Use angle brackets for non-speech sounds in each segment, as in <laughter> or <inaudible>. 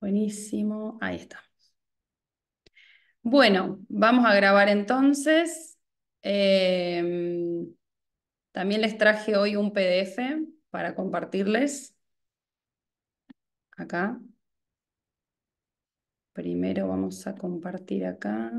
Buenísimo, ahí estamos. Bueno, vamos a grabar entonces. Em, también les traje hoy un PDF para compartirles. Acá. Primero vamos a compartir acá.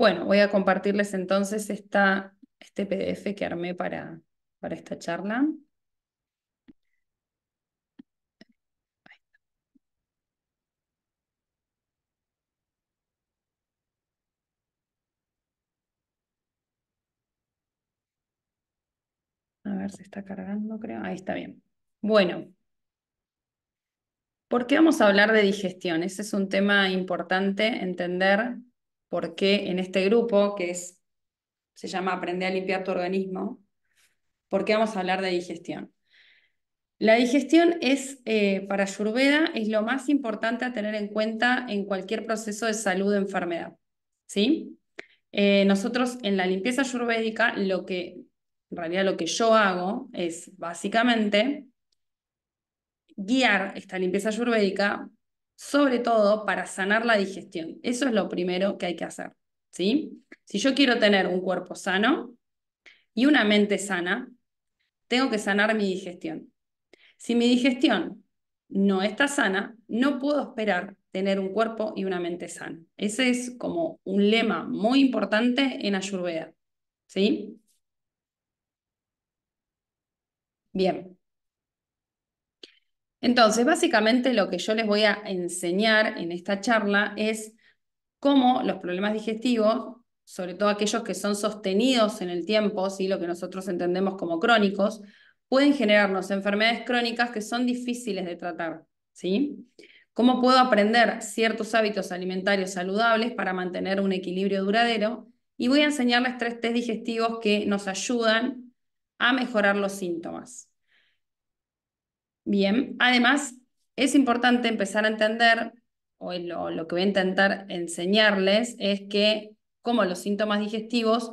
Bueno, voy a compartirles entonces este PDF que armé para, para esta charla. A ver, si está cargando, creo. Ahí está bien. Bueno, ¿por qué vamos a hablar de digestión? Ese es un tema importante entender qué en este grupo que es, se llama aprender a limpiar tu organismo, porque vamos a hablar de digestión. La digestión es, eh, para Ayurveda, es lo más importante a tener en cuenta en cualquier proceso de salud o enfermedad. ¿sí? Eh, nosotros en la limpieza ayurvédica, lo que, en realidad lo que yo hago es básicamente guiar esta limpieza ayurvédica sobre todo para sanar la digestión. Eso es lo primero que hay que hacer. ¿sí? Si yo quiero tener un cuerpo sano y una mente sana, tengo que sanar mi digestión. Si mi digestión no está sana, no puedo esperar tener un cuerpo y una mente sana. Ese es como un lema muy importante en Ayurveda. ¿Sí? Bien. Entonces, básicamente lo que yo les voy a enseñar en esta charla es cómo los problemas digestivos, sobre todo aquellos que son sostenidos en el tiempo, ¿sí? lo que nosotros entendemos como crónicos, pueden generarnos enfermedades crónicas que son difíciles de tratar. ¿sí? ¿Cómo puedo aprender ciertos hábitos alimentarios saludables para mantener un equilibrio duradero? Y voy a enseñarles tres test digestivos que nos ayudan a mejorar los síntomas. Bien, además es importante empezar a entender, o lo, que voy a intentar enseñarles es que como los síntomas digestivos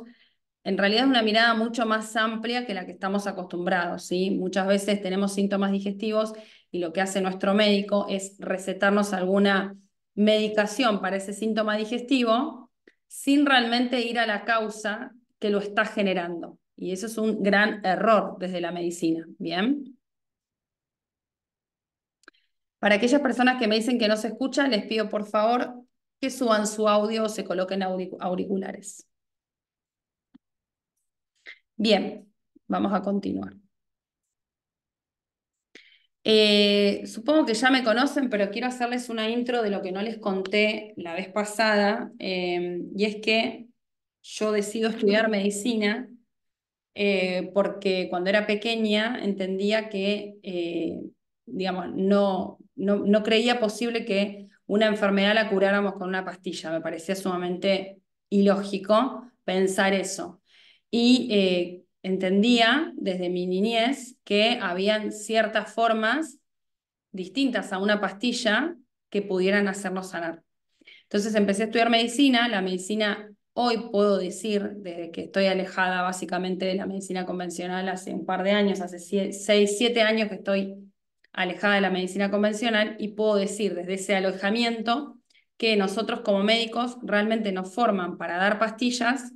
en realidad es una mirada mucho más amplia que la que estamos acostumbrados. ¿sí? Muchas veces tenemos síntomas digestivos y lo que hace nuestro médico es recetarnos alguna medicación para ese síntoma digestivo sin realmente ir a la causa que lo está generando. Y eso es un gran error desde la medicina. Bien. Para aquellas personas que me dicen que no se escucha, les pido por favor que suban su audio o se coloquen auriculares. Bien, vamos a continuar. Eh, supongo que ya me conocen, pero quiero hacerles una intro de lo que no les conté la vez pasada, em, y es que yo decido estudiar medicina eh, porque cuando era pequeña entendía que eh, no, no, no creía posible que una enfermedad la curáramos con una pastilla. Me parecía sumamente ilógico pensar eso. Y eh, entendía desde mi niñez que habían ciertas formas distintas a una pastilla que pudieran hacernos sanar. Entonces empecé a estudiar medicina. La medicina hoy puedo decir, desde que estoy alejada básicamente de la medicina convencional hace un par de años, hace 6, siete años que estoy alejada de la medicina convencional y puedo decir desde ese alojamiento que nosotros como médicos realmente nos forman para dar pastillas,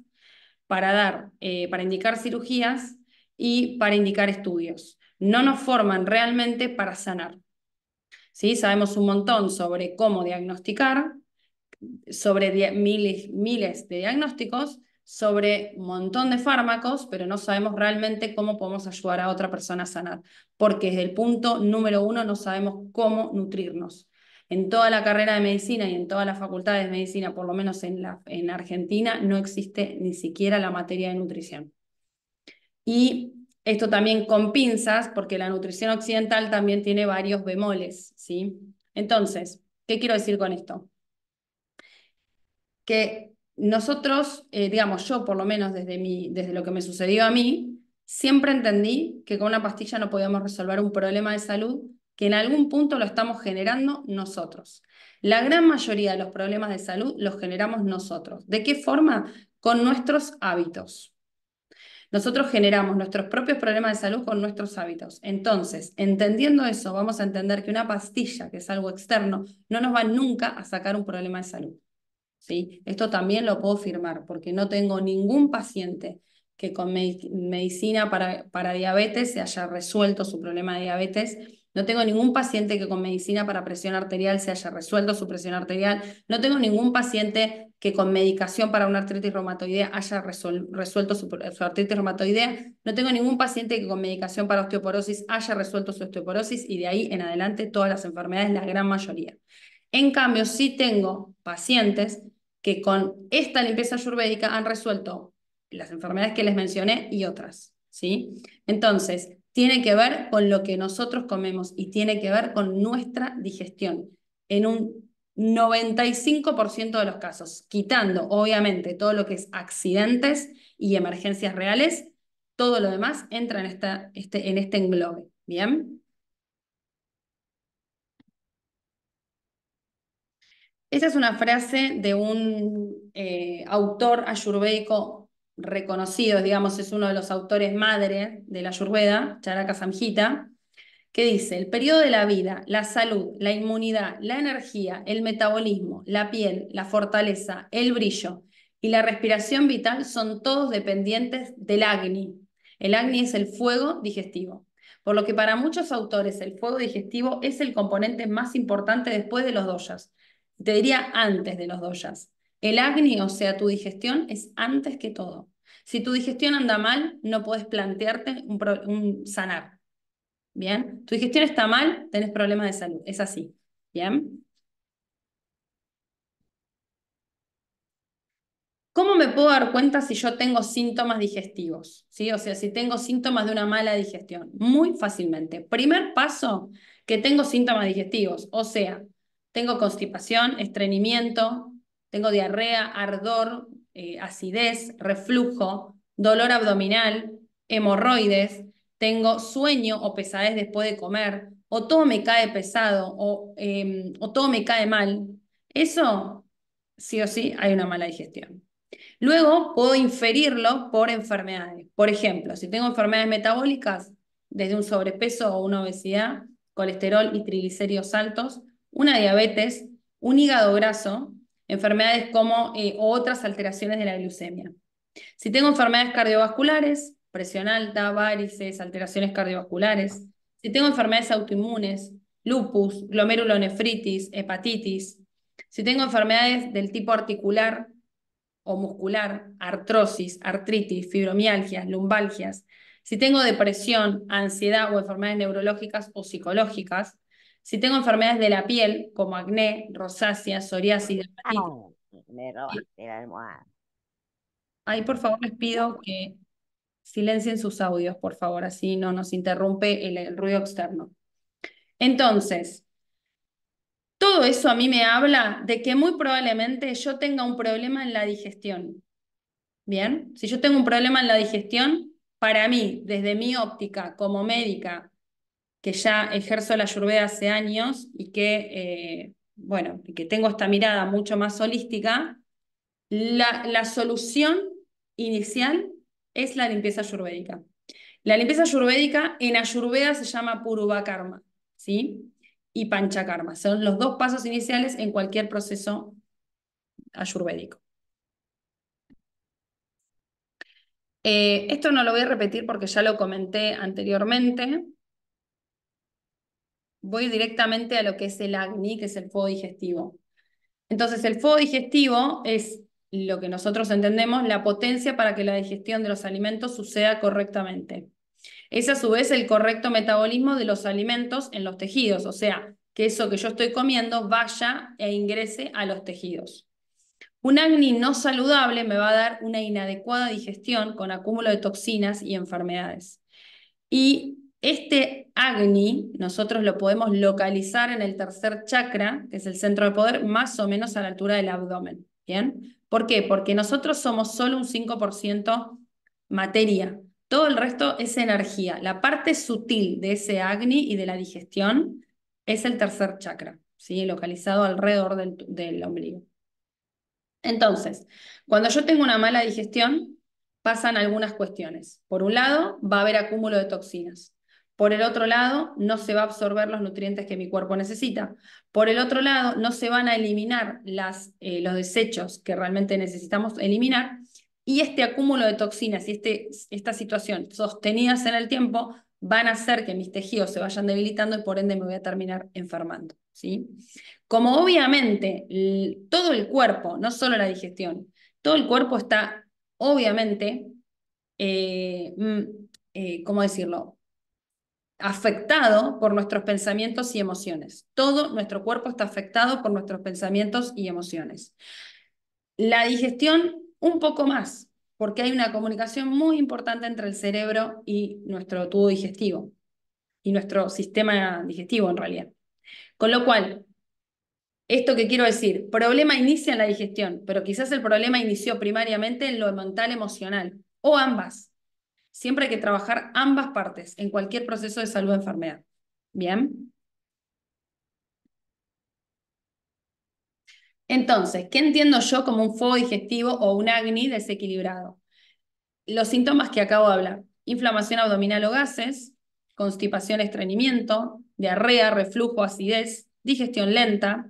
para, dar, eh, para indicar cirugías y para indicar estudios. No nos forman realmente para sanar. ¿Sí? Sabemos un montón sobre cómo diagnosticar, sobre miles de diagnósticos, sobre un montón de fármacos, pero no sabemos realmente cómo podemos ayudar a otra persona a sanar, porque desde el punto número uno no sabemos cómo nutrirnos. En toda la carrera de medicina y en todas las facultades de medicina, por lo menos en, la, en Argentina, no existe ni siquiera la materia de nutrición. Y esto también con pinzas, porque la nutrición occidental también tiene varios bemoles, ¿sí? Entonces, ¿qué quiero decir con esto? Que nosotros, eh, digamos, yo por lo menos desde, desde lo que me sucedió a mí, siempre entendí que con una pastilla no podíamos resolver un problema de salud que en algún punto lo estamos generando nosotros. La gran mayoría de los problemas de salud los generamos nosotros. ¿De qué forma? Con nuestros hábitos. Nosotros generamos nuestros propios problemas de salud con nuestros hábitos. Entonces, entendiendo eso, vamos a entender que una pastilla, que es algo externo, no nos va nunca a sacar un problema de salud. ¿sí? Esto también lo puedo firmar porque no tengo ningún paciente que con medicina para, para diabetes se haya resuelto su problema de diabetes. No tengo ningún paciente que con medicina para presión arterial se haya resuelto su presión arterial. No tengo ningún paciente que con medicación para una artritis reumatoidea haya resuelto su, su, artritis reumatoidea. No tengo ningún paciente que con medicación para osteoporosis haya resuelto su osteoporosis y de ahí en adelante todas las enfermedades, la gran mayoría. En cambio, sí tengo pacientes que con esta limpieza ayurvédica han resuelto las enfermedades que les mencioné y otras, ¿sí? Entonces, tiene que ver con lo que nosotros comemos y tiene que ver con nuestra digestión. En un 95% de los casos, quitando obviamente todo lo que es accidentes y emergencias reales, todo lo demás entra en, esta, este, en este englobe, ¿bien? Esa es una frase de un eh, autor ayurvédico reconocido, digamos, es uno de los autores madre de la ayurveda, Charaka Samhita, que dice, el periodo de la vida, la salud, la inmunidad, la energía, el metabolismo, la piel, la fortaleza, el brillo y la respiración vital son todos dependientes del agni. El agni es el fuego digestivo. Por lo que para muchos autores el fuego digestivo es el componente más importante después de los doyas, te diría antes de los doyas. El acné, o sea, tu digestión, es antes que todo. Si tu digestión anda mal, no puedes plantearte un, sanar. ¿Bien? Tu digestión está mal, tenés problemas de salud. Es así. ¿Bien? ¿Cómo me puedo dar cuenta si yo tengo síntomas digestivos? ¿Sí? O sea, si tengo síntomas de una mala digestión. Muy fácilmente. Primer paso, que tengo síntomas digestivos. O sea, tengo constipación, estreñimiento, tengo diarrea, ardor, eh, acidez, reflujo, dolor abdominal, hemorroides, tengo sueño o pesadez después de comer, o todo me cae pesado, o, em, o todo me cae mal. Eso, sí o sí, hay una mala digestión. Luego puedo inferirlo por enfermedades. Por ejemplo, si tengo enfermedades metabólicas, desde un sobrepeso o una obesidad, colesterol y triglicéridos altos, una diabetes, un hígado graso, enfermedades como eh, otras alteraciones de la glucemia. Si tengo enfermedades cardiovasculares, presión alta, varices, alteraciones cardiovasculares, si tengo enfermedades autoinmunes, lupus, glomerulonefritis, hepatitis, si tengo enfermedades del tipo articular o muscular, artrosis, artritis, fibromialgias, lumbalgias, si tengo depresión, ansiedad o enfermedades neurológicas o psicológicas, si tengo enfermedades de la piel, como acné, rosácea, psoriasis, ah, dermatitis. me por favor, les pido que silencien sus audios, por favor, así no nos interrumpe el ruido externo. Entonces, todo eso a mí me habla de que muy probablemente yo tenga un problema en la digestión. Bien, si yo tengo un problema en la digestión, para mí, desde mi óptica como médica, que ya ejerzo la ayurveda hace años y que, eh, bueno, que tengo esta mirada mucho más holística, la, solución inicial es la limpieza ayurvédica. La limpieza ayurvédica en ayurveda se llama Purubakarma karma, ¿sí? Y panchakarma. Son los dos pasos iniciales en cualquier proceso ayurvédico. Eh, esto no lo voy a repetir porque ya lo comenté anteriormente, voy directamente a lo que es el AGNI, que es el fuego digestivo. Entonces, el fuego digestivo es lo que nosotros entendemos, la potencia para que la digestión de los alimentos suceda correctamente. Es a su vez el correcto metabolismo de los alimentos en los tejidos, o sea, que eso que yo estoy comiendo vaya e ingrese a los tejidos. Un acné no saludable me va a dar una inadecuada digestión con acúmulo de toxinas y enfermedades. Y este Agni nosotros lo podemos localizar en el tercer chakra, que es el centro de poder, más o menos a la altura del abdomen. ¿Bien? ¿Por qué? Porque nosotros somos solo un 5% materia. Todo el resto es energía. La parte sutil de ese Agni y de la digestión es el tercer chakra, ¿sí? localizado alrededor del, del ombligo. Entonces, cuando yo tengo una mala digestión, pasan algunas cuestiones. Por un lado, va a haber acúmulo de toxinas. Por el otro lado, no se va a absorber los nutrientes que mi cuerpo necesita. Por el otro lado, no se van a eliminar eh, los desechos que realmente necesitamos eliminar. Y este acúmulo de toxinas y este, esta situación sostenidas en el tiempo van a hacer que mis tejidos se vayan debilitando y por ende me voy a terminar enfermando. ¿sí? Como obviamente todo el cuerpo, no solo la digestión, todo el cuerpo está obviamente, eh, mm, eh, ¿cómo decirlo? afectado por nuestros pensamientos y emociones. Todo nuestro cuerpo está afectado por nuestros pensamientos y emociones. La digestión un poco más, porque hay una comunicación muy importante entre el cerebro y nuestro tubo digestivo y nuestro sistema digestivo en realidad. Con lo cual, esto que quiero decir, problema inicia en la digestión, pero quizás el problema inició primariamente en lo mental emocional o ambas. Siempre hay que trabajar ambas partes en cualquier proceso de salud o enfermedad. ¿Bien? Entonces, ¿qué entiendo yo como un fuego digestivo o un acné desequilibrado? Los síntomas que acabo de hablar. Inflamación abdominal o gases, constipación, estreñimiento, diarrea, reflujo, acidez, digestión lenta,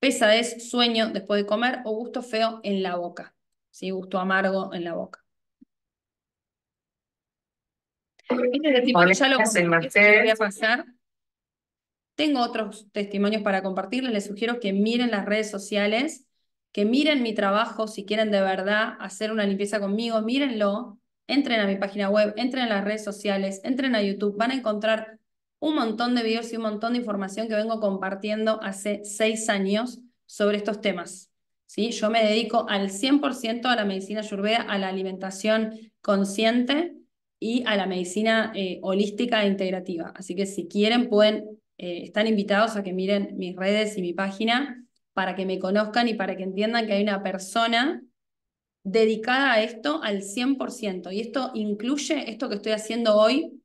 pesadez, sueño después de comer o gusto feo en la boca. ¿sí? Gusto amargo en la boca. pasar. Tengo otros testimonios para compartirles. Les sugiero que miren las redes sociales, que miren mi trabajo si quieren de verdad hacer una limpieza conmigo, mírenlo. Entren a mi página web, entren a las redes sociales, entren a YouTube. Van a encontrar un montón de videos y un montón de información que vengo compartiendo hace seis años sobre estos temas. ¿Sí? Yo me dedico al 100% a la medicina ayurveda, a la alimentación consciente y a la medicina eh, holística e integrativa. Así que si quieren, pueden, eh, están invitados a que miren mis redes y mi página para que me conozcan y para que entiendan que hay una persona dedicada a esto al 100%. Y esto incluye esto que estoy haciendo hoy,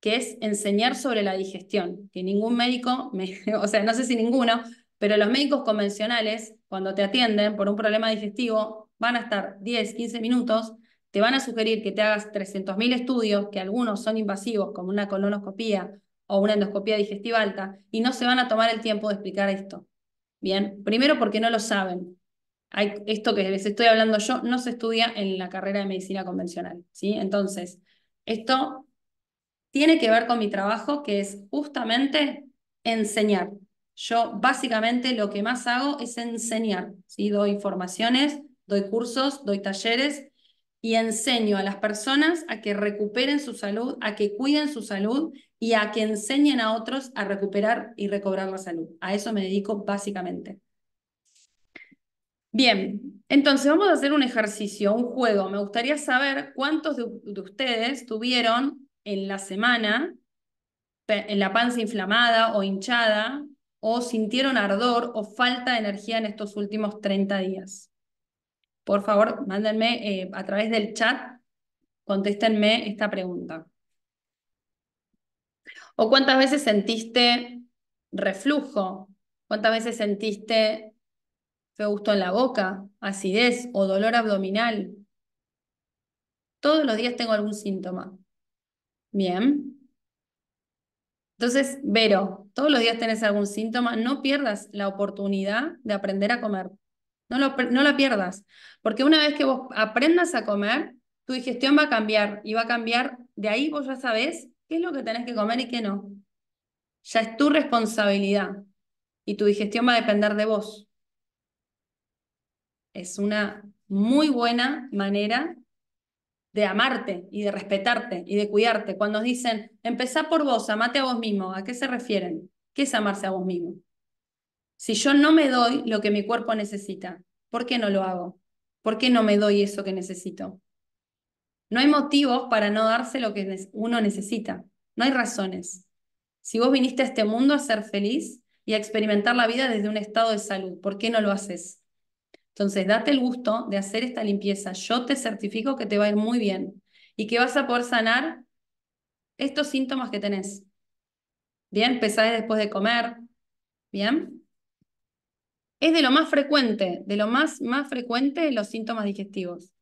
que es enseñar sobre la digestión, que ningún médico, me, <laughs> o sea, no sé si ninguno, pero los médicos convencionales, cuando te atienden por un problema digestivo, van a estar 10, 15 minutos te van a sugerir que te hagas 300.000 estudios, que algunos son invasivos, como una colonoscopía o una endoscopía digestiva alta, y no se van a tomar el tiempo de explicar esto. Bien, primero porque no lo saben. Hay, esto que les estoy hablando yo no se estudia en la carrera de medicina convencional. ¿sí? Entonces, esto tiene que ver con mi trabajo, que es justamente enseñar. Yo básicamente lo que más hago es enseñar. Doy informaciones, doy cursos, doy talleres y enseño a las personas a que recuperen su salud, a que cuiden su salud y a que enseñen a otros a recuperar y recobrar la salud. A eso me dedico básicamente. Bien, entonces vamos a hacer un ejercicio, un juego. Me gustaría saber cuántos de, ustedes tuvieron en la semana en la panza inflamada o hinchada o sintieron ardor o falta de energía en estos últimos 30 días por favor, mándenme eh, a través del chat, contéstenme esta pregunta. ¿O cuántas veces sentiste reflujo? ¿Cuántas veces sentiste fe gusto en la boca, acidez o dolor abdominal? Todos los días tengo algún síntoma. Bien. Entonces, Vero, todos los días tenés algún síntoma, no pierdas la oportunidad de aprender a comer. No la pierdas, porque una vez que vos aprendas a comer, tu digestión va a cambiar y va a cambiar. De ahí vos ya sabés qué es lo que tenés que comer y qué no. Ya es tu responsabilidad y tu digestión va a depender de vos. Es una muy buena manera de amarte y de respetarte y de cuidarte. Cuando nos dicen, empezá por vos, amate a vos mismo, ¿a qué se refieren? ¿Qué es amarse a vos mismo? Si yo no me doy lo que mi cuerpo necesita, ¿por qué no lo hago? ¿Por qué no me doy eso que necesito? No hay motivos para no darse lo que uno necesita. No hay razones. Si vos viniste a este mundo a ser feliz y a experimentar la vida desde un estado de salud, ¿por qué no lo haces? Entonces, date el gusto de hacer esta limpieza. Yo te certifico que te va a ir muy bien y que vas a poder sanar estos síntomas que tenés. Bien, pesadez después de comer. Bien. Es de lo más frecuente, de lo más, más frecuente los síntomas digestivos.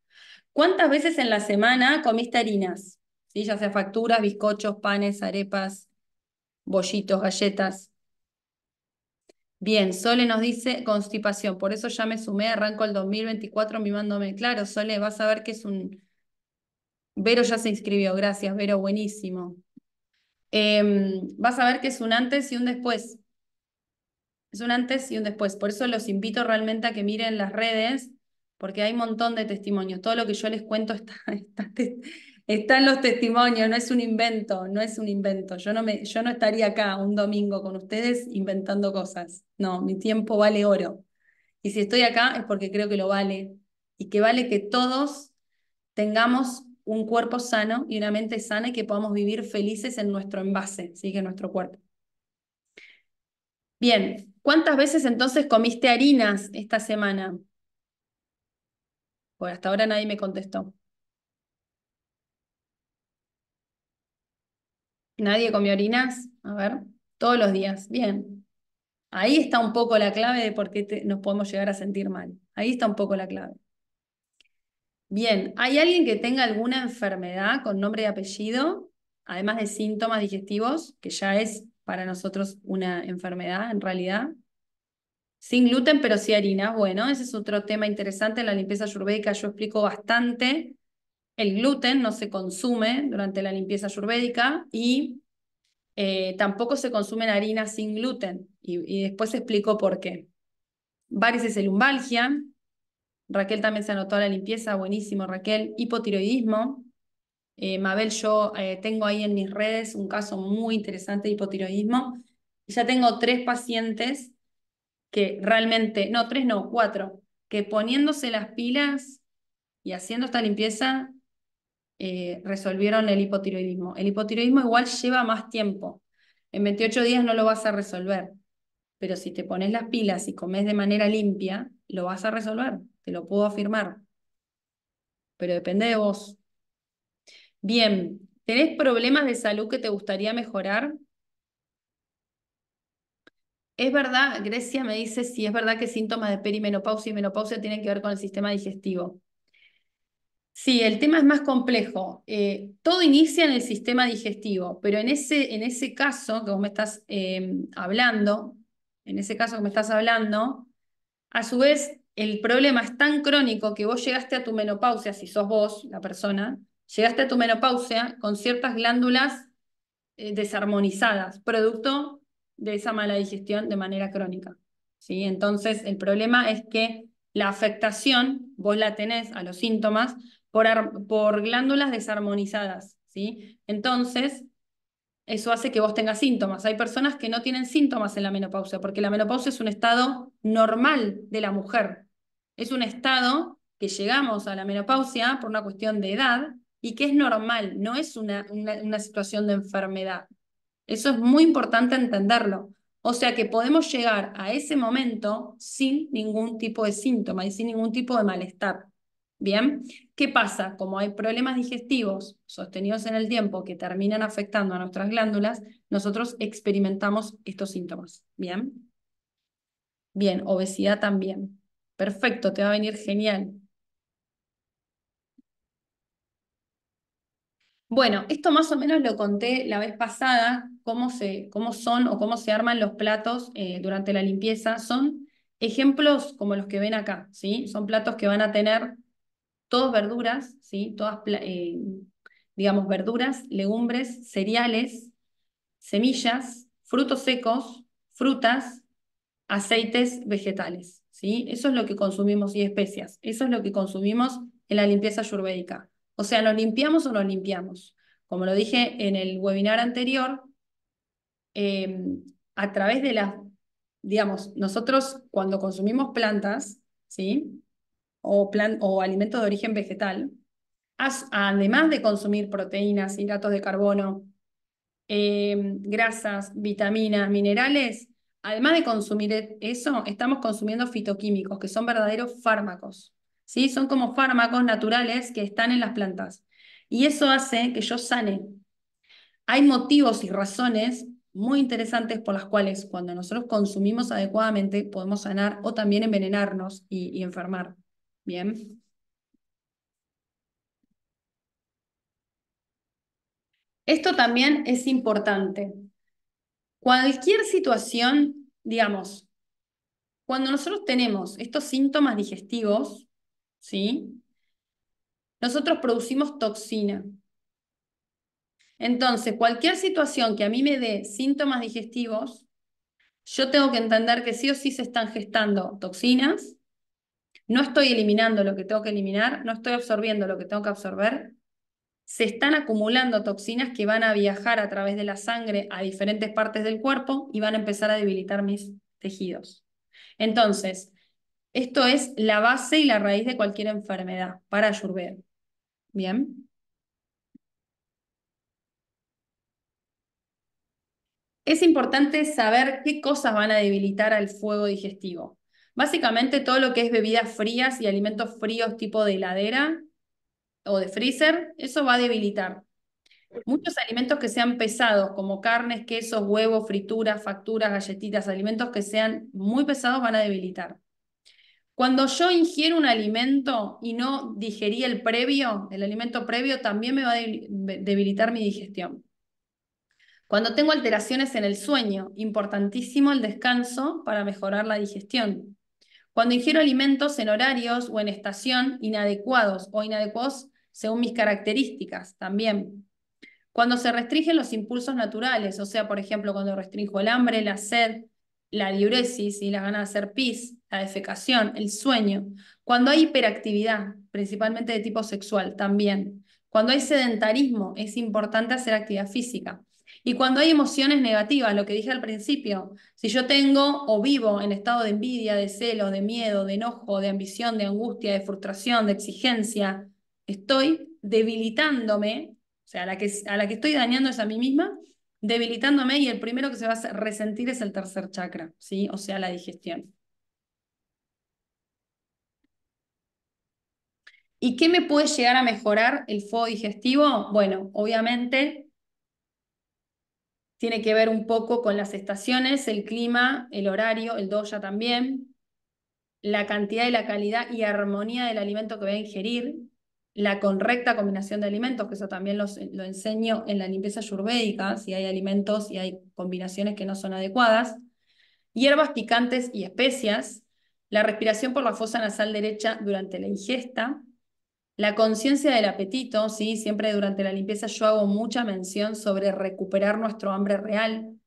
¿Cuántas veces en la semana comiste harinas? ¿Sí? Ya sea facturas, bizcochos, panes, arepas, bollitos, galletas. Bien, Sole nos dice constipación, por eso ya me sumé, arranco el 2024 mimándome. Claro, Sole, vas a ver que es un... Vero ya se inscribió, gracias, Vero, buenísimo. Em, vas a ver que es un antes y un después. Es un antes y un después. Por eso los invito realmente a que miren las redes, porque hay un montón de testimonios. Todo lo que yo les cuento <laughs> está, en los testimonios, no es un invento, no es un invento. Yo no, me, yo no estaría acá un domingo con ustedes inventando cosas. No, mi tiempo vale oro. Y si estoy acá es porque creo que lo vale y que vale que todos tengamos un cuerpo sano y una mente sana y que podamos vivir felices en nuestro envase, ¿sí? que en nuestro cuerpo. Bien, ¿Cuántas veces entonces comiste harinas esta semana? Por hasta ahora nadie me contestó. ¿Nadie comió harinas? A ver, todos los días. Bien. Ahí está un poco la clave de por qué nos podemos llegar a sentir mal. Ahí está un poco la clave. Bien, ¿hay alguien que tenga alguna enfermedad con nombre y apellido, además de síntomas digestivos, que ya es para nosotros una enfermedad en realidad. Sin gluten, pero sí harina. Bueno, ese es otro tema interesante. la limpieza ayurvédica yo explico bastante. El gluten no se consume durante la limpieza ayurvédica y eh, tampoco se consumen harinas sin gluten. Y, después explico por qué. Varices y lumbalgia. Raquel también se anotó la limpieza. Buenísimo, Raquel. Hipotiroidismo. Eh, Mabel, yo eh, tengo ahí en mis redes un caso muy interesante de hipotiroidismo. Ya tengo tres pacientes que realmente, no, tres no, cuatro, que poniéndose las pilas y haciendo esta limpieza, eh, resolvieron el hipotiroidismo. El hipotiroidismo igual lleva más tiempo. En 28 días no lo vas a resolver, pero si te pones las pilas y comes de manera limpia, lo vas a resolver, te lo puedo afirmar. Pero depende de vos. Bien, ¿tenés problemas de salud que te gustaría mejorar? Es verdad, Grecia me dice si es verdad que síntomas de perimenopausia y menopausia tienen que ver con el sistema digestivo. Sí, el tema es más complejo. Eh, todo inicia en el sistema digestivo, pero en ese, en ese caso que vos me estás eh, hablando, en ese caso que me estás hablando, a su vez el problema es tan crónico que vos llegaste a tu menopausia, si sos vos la persona, llegaste a tu menopausia con ciertas glándulas eh, desarmonizadas, producto de esa mala digestión de manera crónica. ¿sí? Entonces, el problema es que la afectación, vos la tenés a los síntomas, por, por glándulas desarmonizadas. ¿sí? Entonces, eso hace que vos tengas síntomas. Hay personas que no tienen síntomas en la menopausia, porque la menopausia es un estado normal de la mujer. Es un estado que llegamos a la menopausia por una cuestión de edad, y que es normal, no es una, una, situación de enfermedad. Eso es muy importante entenderlo. O sea que podemos llegar a ese momento sin ningún tipo de síntoma y sin ningún tipo de malestar. Bien, ¿qué pasa? Como hay problemas digestivos sostenidos en el tiempo que terminan afectando a nuestras glándulas, nosotros experimentamos estos síntomas. Bien, bien, obesidad también. Perfecto, te va a venir genial. Bueno, esto más o menos lo conté la vez pasada, cómo, se, cómo son o cómo se arman los platos eh, durante la limpieza. Son ejemplos como los que ven acá, ¿sí? Son platos que van a tener todas verduras, ¿sí? Todas, eh, digamos, verduras, legumbres, cereales, semillas, frutos secos, frutas, aceites vegetales, ¿sí? Eso es lo que consumimos y especias. Eso es lo que consumimos en la limpieza ayurvédica. O sea, ¿lo limpiamos o no limpiamos? Como lo dije en el webinar anterior, em, a través de las, digamos, nosotros cuando consumimos plantas, ¿sí? O, o alimentos de origen vegetal, además de consumir proteínas, hidratos de carbono, em, grasas, vitaminas, minerales, además de consumir e, eso, estamos consumiendo fitoquímicos, que son verdaderos fármacos. ¿sí? Son como fármacos naturales que están en las plantas. Y eso hace que yo sane. Hay motivos y razones muy interesantes por las cuales cuando nosotros consumimos adecuadamente podemos sanar o también envenenarnos y, y enfermar. Bien. Esto también es importante. Cualquier situación, digamos, cuando nosotros tenemos estos síntomas digestivos, ¿sí? Nosotros producimos toxina. Entonces, cualquier situación que a mí me dé síntomas digestivos, yo tengo que entender que sí o sí se están gestando toxinas, no estoy eliminando lo que tengo que eliminar, no estoy absorbiendo lo que tengo que absorber, se están acumulando toxinas que van a viajar a través de la sangre a diferentes partes del cuerpo y van a empezar a debilitar mis tejidos. Entonces, esto es la base y la raíz de cualquier enfermedad para Ayurveda. Bien. Es importante saber qué cosas van a debilitar al fuego digestivo. Básicamente todo lo que es bebidas frías y alimentos fríos tipo de heladera o de freezer, eso va a debilitar. Muchos alimentos que sean pesados, como carnes, quesos, huevos, frituras, facturas, galletitas, alimentos que sean muy pesados van a debilitar. Cuando yo ingiero un alimento y no digerí el previo, el alimento previo también me va a debilitar mi digestión. Cuando tengo alteraciones en el sueño, importantísimo el descanso para mejorar la digestión. Cuando ingiero alimentos en horarios o en estación inadecuados o inadecuados según mis características también. Cuando se restringen los impulsos naturales, o sea, por ejemplo, cuando restringo el hambre, la sed, la diuresis y la ganas de hacer pis, la defecación, el sueño, cuando hay hiperactividad, principalmente de tipo sexual también, cuando hay sedentarismo, es importante hacer actividad física. Y cuando hay emociones negativas, lo que dije al principio, si yo tengo o vivo en estado de envidia, de celo, de miedo, de enojo, de ambición, de angustia, de frustración, de exigencia, estoy debilitándome, o sea, a la que, a la que estoy dañando es a mí misma, debilitándome y el primero que se va a resentir es el tercer chakra, ¿sí? o sea, la digestión. ¿Y qué me puede llegar a mejorar el fuego digestivo? Bueno, obviamente tiene que ver un poco con las estaciones, el clima, el horario, el doya también, la cantidad y la calidad y armonía del alimento que voy a ingerir, la correcta combinación de alimentos, que eso también lo enseño en la limpieza ayurvédica, si hay alimentos y hay combinaciones que no son adecuadas, hierbas picantes y especias, la respiración por la fosa nasal derecha durante la ingesta, la conciencia del apetito, ¿sí? siempre durante la limpieza yo hago mucha mención sobre recuperar nuestro hambre real.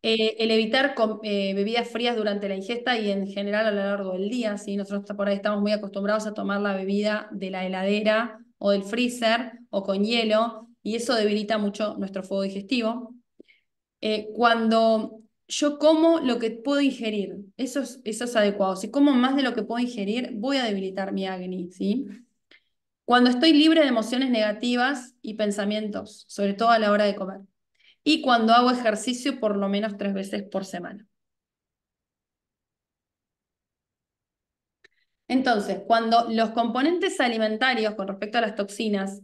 Eh, el evitar eh, bebidas frías durante la ingesta y en general a lo largo del día. Nosotros por ahí estamos muy acostumbrados a tomar la bebida de la heladera o del freezer o con hielo y eso debilita mucho nuestro fuego digestivo. Eh, cuando yo como lo que puedo ingerir, eso es, adecuado. Si como más de lo que puedo ingerir, voy a debilitar mi agni, ¿sí? Cuando estoy libre de emociones negativas y pensamientos, sobre todo a la hora de comer. Y cuando hago ejercicio por lo menos tres veces por semana. Entonces, cuando los componentes alimentarios con respecto a las toxinas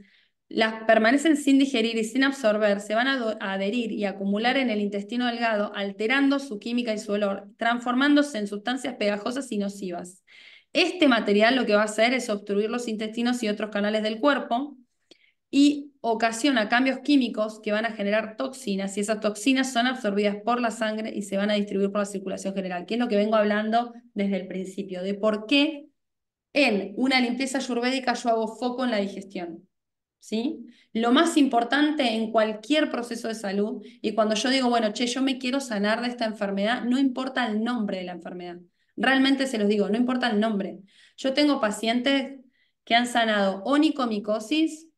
las permanecen sin digerir y sin absorber, se van a, a, adherir y acumular en el intestino delgado, alterando su química y su olor, transformándose en sustancias pegajosas y nocivas. Este material lo que va a hacer es obstruir los intestinos y otros canales del cuerpo y ocasiona cambios químicos que van a generar toxinas y esas toxinas son absorbidas por la sangre y se van a distribuir por la circulación general, que es lo que vengo hablando desde el principio, de por qué en una limpieza ayurvédica yo hago foco en la digestión. ¿Sí? Lo más importante en cualquier proceso de salud, y cuando yo digo, bueno, che, yo me quiero sanar de esta enfermedad, no importa el nombre de la enfermedad. Realmente se los digo, no importa el nombre. Yo tengo pacientes que han sanado onicomicosis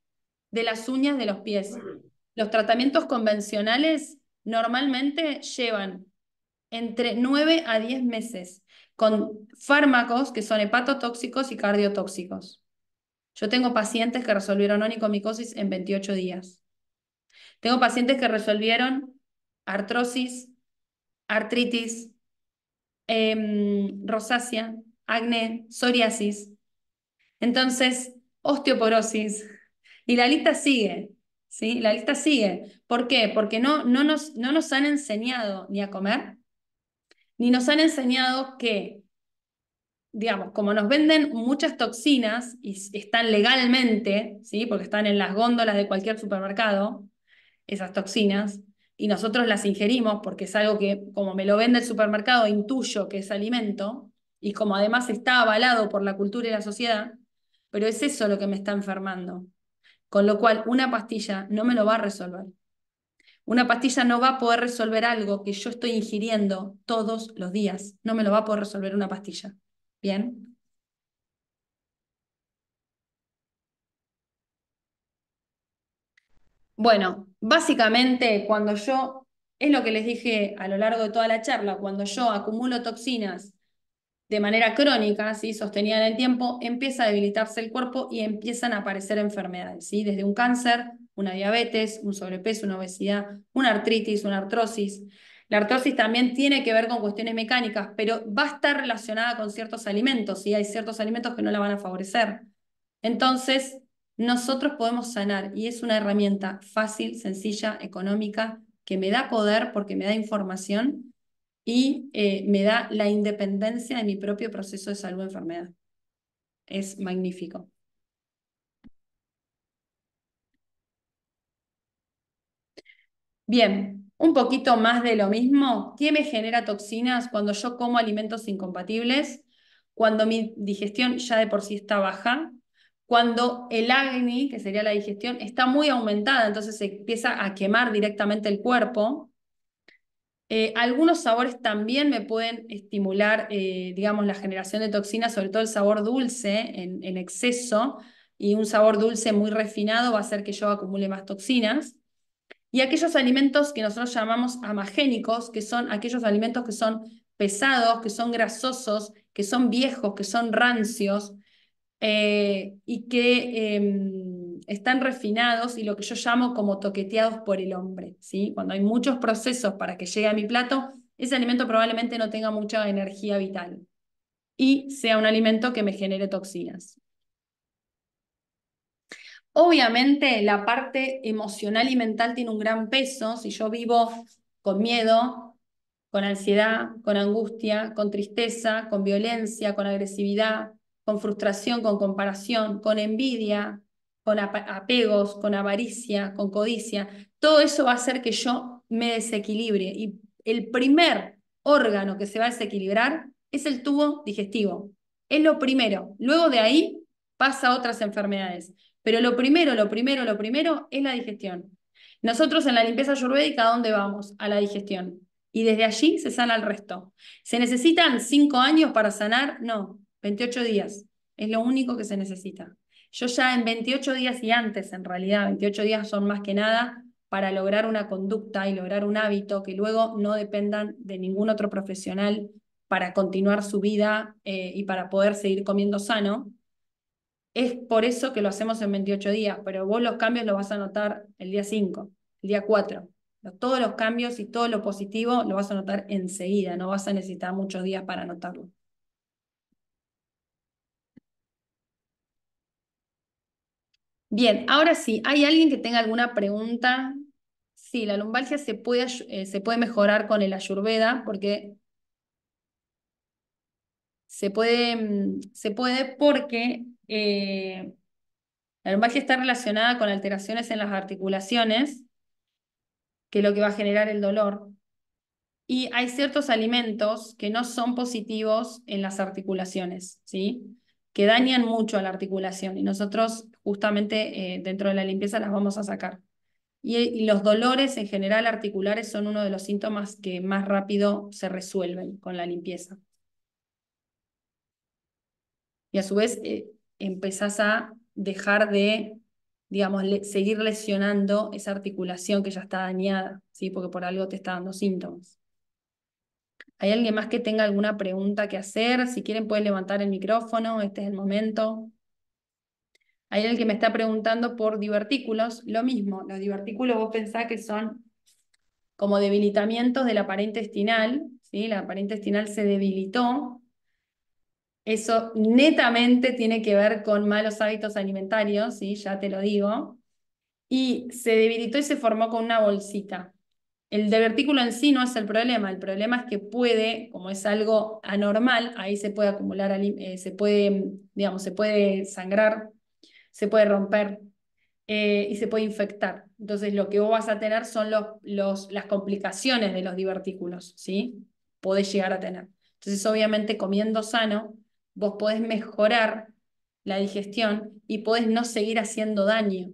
de las uñas de los pies. Los tratamientos convencionales normalmente llevan entre 9 a 10 meses con fármacos que son hepatotóxicos y cardiotóxicos. Yo tengo pacientes que resolvieron onicomicosis en 28 días. Tengo pacientes que resolvieron artrosis, artritis, Em, rosácea, acné, psoriasis. Entonces, osteoporosis. Y la lista sigue, ¿sí? La lista sigue. ¿Por qué? Porque no, no, nos, no nos han enseñado ni a comer, ni nos han enseñado que, digamos, como nos venden muchas toxinas y están legalmente, ¿sí? Porque están en las góndolas de cualquier supermercado, esas toxinas, y nosotros las ingerimos porque es algo que, como me lo vende el supermercado, intuyo que es alimento, y como además está avalado por la cultura y la sociedad, pero es eso lo que me está enfermando. Con lo cual, una pastilla no me lo va a resolver. Una pastilla no va a poder resolver algo que yo estoy ingiriendo todos los días. No me lo va a poder resolver una pastilla. Bien. Bueno, básicamente cuando yo, es lo que les dije a lo largo de toda la charla, cuando yo acumulo toxinas de manera crónica, sostenida en el tiempo, empieza a debilitarse el cuerpo y empiezan a aparecer enfermedades, ¿sí? desde un cáncer, una diabetes, un sobrepeso, una obesidad, una artritis, una artrosis. La artrosis también tiene que ver con cuestiones mecánicas, pero va a estar relacionada con ciertos alimentos, y hay ciertos alimentos que no la van a favorecer. Entonces, nosotros podemos sanar y es una herramienta fácil, sencilla, económica, que me da poder porque me da información y eh, me da la independencia de mi propio proceso de salud enfermedad. Es magnífico. Bien, un poquito más de lo mismo. ¿Qué me genera toxinas cuando yo como alimentos incompatibles? Cuando mi digestión ya de por sí está baja, cuando el agni, que sería la digestión, está muy aumentada, entonces se empieza a quemar directamente el cuerpo. Eh, algunos sabores también me pueden estimular, eh, digamos, la generación de toxinas, sobre todo el sabor dulce en, en exceso, y un sabor dulce muy refinado va a hacer que yo acumule más toxinas. Y aquellos alimentos que nosotros llamamos amagénicos, que son aquellos alimentos que son pesados, que son grasosos, que son viejos, que son rancios, eh, y que em, están refinados y lo que yo llamo como toqueteados por el hombre. ¿sí? Cuando hay muchos procesos para que llegue a mi plato, ese alimento probablemente no tenga mucha energía vital y sea un alimento que me genere toxinas. Obviamente la parte emocional y mental tiene un gran peso. Si yo vivo con miedo, con ansiedad, con angustia, con tristeza, con violencia, con agresividad, con frustración, con comparación, con envidia, con apegos, con avaricia, con codicia. Todo eso va a hacer que yo me desequilibre. Y el primer órgano que se va a desequilibrar es el tubo digestivo. Es lo primero. Luego de ahí pasa otras enfermedades. Pero lo primero, lo primero, lo primero es la digestión. Nosotros en la limpieza ayurvédica, ¿a dónde vamos? A la digestión. Y desde allí se sana el resto. ¿Se necesitan cinco años para sanar? No. 28 días. Es lo único que se necesita. Yo ya en 28 días y antes, en realidad, 28 días son más que nada para lograr una conducta y lograr un hábito que luego no dependan de ningún otro profesional para continuar su vida eh, y para poder seguir comiendo sano. Es por eso que lo hacemos en 28 días, pero vos los cambios los vas a notar el día 5, el día 4. Todos los cambios y todo lo positivo lo vas a notar enseguida, no vas a necesitar muchos días para notarlo. Bien, ahora sí, ¿hay alguien que tenga alguna pregunta? Sí, la lumbalgia se puede, eh, se puede mejorar con el ayurveda porque se puede, mm, se puede porque eh, la lumbalgia está relacionada con alteraciones en las articulaciones, que es lo que va a generar el dolor. Y hay ciertos alimentos que no son positivos en las articulaciones, ¿sí? que dañan mucho a la articulación y nosotros justamente eh, dentro de la limpieza las vamos a sacar. Y, los dolores en general articulares son uno de los síntomas que más rápido se resuelven con la limpieza. Y a su vez eh, empezás a dejar de, digamos, seguir lesionando esa articulación que ya está dañada, ¿sí? porque por algo te está dando síntomas. ¿Hay alguien más que tenga alguna pregunta que hacer? Si quieren pueden levantar el micrófono, este es el momento. Hay alguien que me está preguntando por divertículos, lo mismo, los divertículos vos pensás que son como debilitamientos de la pared intestinal, ¿sí? la pared intestinal se debilitó, eso netamente tiene que ver con malos hábitos alimentarios, ¿sí? ya te lo digo, y se debilitó y se formó con una bolsita. El divertículo en sí no es el problema, el problema es que puede, como es algo anormal, ahí se puede acumular, eh, se puede, digamos, se puede sangrar, se puede romper eh, y se puede infectar. Entonces lo que vos vas a tener son los, las complicaciones de los divertículos, ¿sí? Podés llegar a tener. Entonces obviamente comiendo sano, vos podés mejorar la digestión y podés no seguir haciendo daño.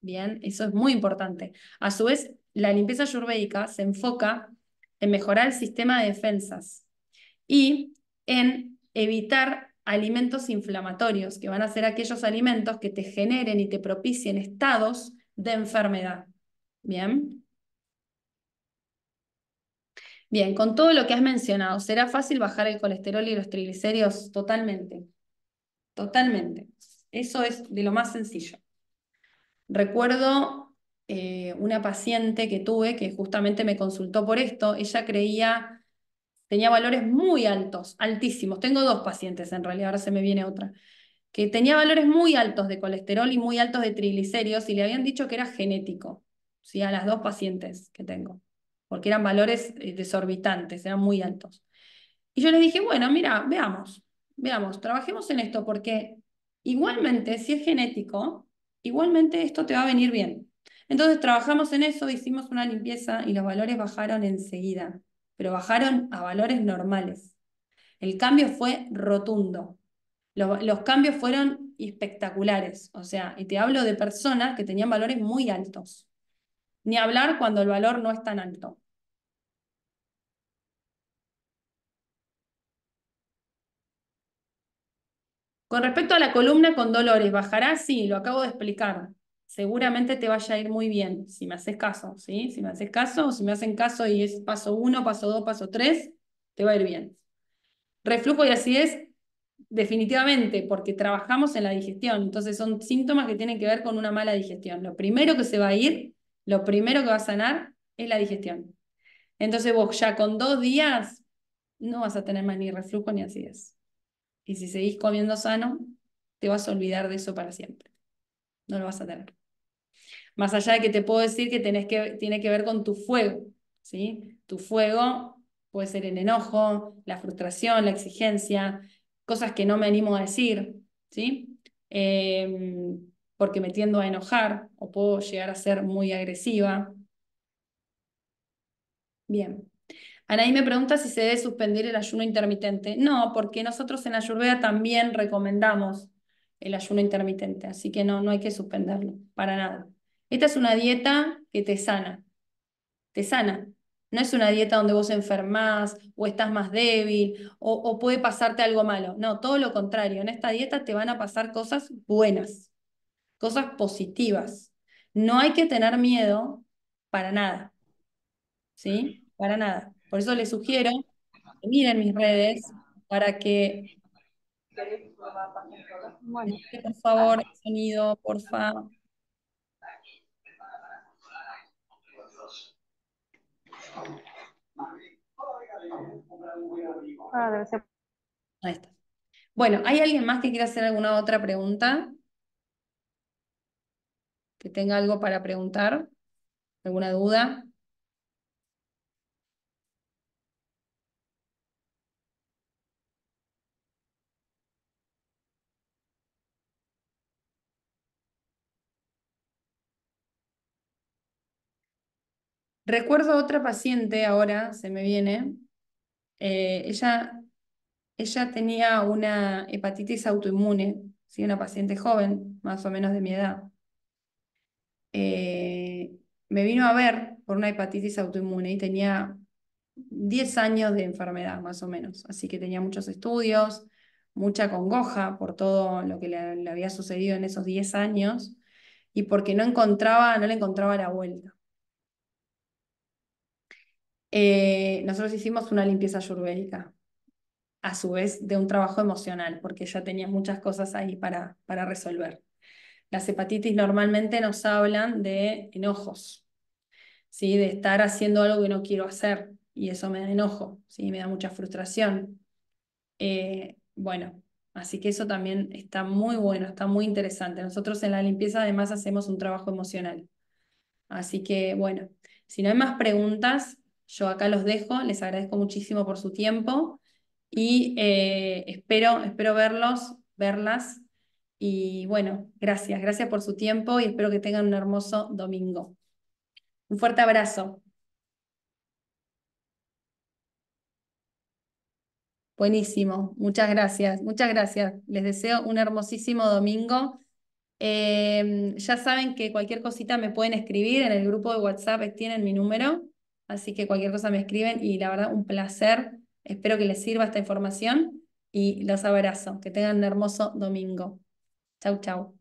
Bien, eso es muy importante. A su vez, la limpieza ayurvédica se enfoca en mejorar el sistema de defensas y en evitar alimentos inflamatorios, que van a ser aquellos alimentos que te generen y te propicien estados de enfermedad. Bien. Bien, con todo lo que has mencionado, ¿será fácil bajar el colesterol y los triglicéridos? Totalmente. Totalmente. Eso es de lo más sencillo. Recuerdo eh, una paciente que tuve que justamente me consultó por esto, ella creía, tenía valores muy altos, altísimos. Tengo dos pacientes en realidad, ahora se me viene otra, que tenía valores muy altos de colesterol y muy altos de triglicéridos y le habían dicho que era genético, ¿sí? a las dos pacientes que tengo, porque eran valores eh, desorbitantes, eran muy altos. Y yo les dije, bueno, mira, veamos, veamos, trabajemos en esto porque igualmente, si es genético, igualmente esto te va a venir bien. Entonces trabajamos en eso, hicimos una limpieza y los valores bajaron enseguida, pero bajaron a valores normales. El cambio fue rotundo. Los, cambios fueron espectaculares, o sea, y te hablo de personas que tenían valores muy altos. Ni hablar cuando el valor no es tan alto. Con respecto a la columna con dolores, ¿bajará? Sí, lo acabo de explicar seguramente te vaya a ir muy bien si me haces caso, ¿sí? Si me haces caso o si me hacen caso y es paso uno, paso dos, paso tres, te va a ir bien. Reflujo y acidez, definitivamente, porque trabajamos en la digestión, entonces son síntomas que tienen que ver con una mala digestión. Lo primero que se va a ir, lo primero que va a sanar es la digestión. Entonces vos ya con dos días no vas a tener más ni reflujo ni acidez. Y si seguís comiendo sano, te vas a olvidar de eso para siempre. No lo vas a tener. Más allá de que te puedo decir que, que tiene que ver con tu fuego, ¿sí? Tu fuego puede ser el enojo, la frustración, la exigencia, cosas que no me animo a decir, ¿sí? Em, porque me tiendo a enojar o puedo llegar a ser muy agresiva. Bien. Anaí me pregunta si se debe suspender el ayuno intermitente. No, porque nosotros en Ayurveda también recomendamos el ayuno intermitente, así que no, no hay que suspenderlo, para nada. Esta es una dieta que te sana, te sana. No es una dieta donde vos enfermás o estás más débil o, puede pasarte algo malo. No, todo lo contrario. En esta dieta te van a pasar cosas buenas, cosas positivas. No hay que tener miedo para nada. ¿Sí? Para nada. Por eso les sugiero que miren mis redes para que... Por favor, sonido, por favor. Bueno, ¿hay alguien más que quiera hacer alguna otra pregunta? ¿Que tenga algo para preguntar? ¿Alguna duda? Recuerdo otra paciente ahora, se me viene, eh, ella, tenía una hepatitis autoinmune, ¿sí? una paciente joven, más o menos de mi edad. Eh, me vino a ver por una hepatitis autoinmune y tenía 10 años de enfermedad, más o menos. Así que tenía muchos estudios, mucha congoja por todo lo que le, había sucedido en esos 10 años y porque no encontraba, no le encontraba la vuelta. Eh, nosotros hicimos una limpieza ayurvédica, a su vez de un trabajo emocional, porque ya tenía muchas cosas ahí para, para resolver. Las hepatitis normalmente nos hablan de enojos, ¿sí? de estar haciendo algo que no quiero hacer, y eso me da enojo, ¿sí? me da mucha frustración. Eh, bueno, así que eso también está muy bueno, está muy interesante. Nosotros en la limpieza además hacemos un trabajo emocional. Así que bueno, si no hay más preguntas, yo acá los dejo, les agradezco muchísimo por su tiempo y eh, espero, espero verlos, verlas. Y bueno, gracias, gracias por su tiempo y espero que tengan un hermoso domingo. Un fuerte abrazo. Buenísimo, muchas gracias, muchas gracias. Les deseo un hermosísimo domingo. Em, ya saben que cualquier cosita me pueden escribir en el grupo de WhatsApp, tienen mi número. Así que cualquier cosa me escriben y la verdad, un placer. Espero que les sirva esta información y los abrazo. Que tengan un hermoso domingo. Chau, chau.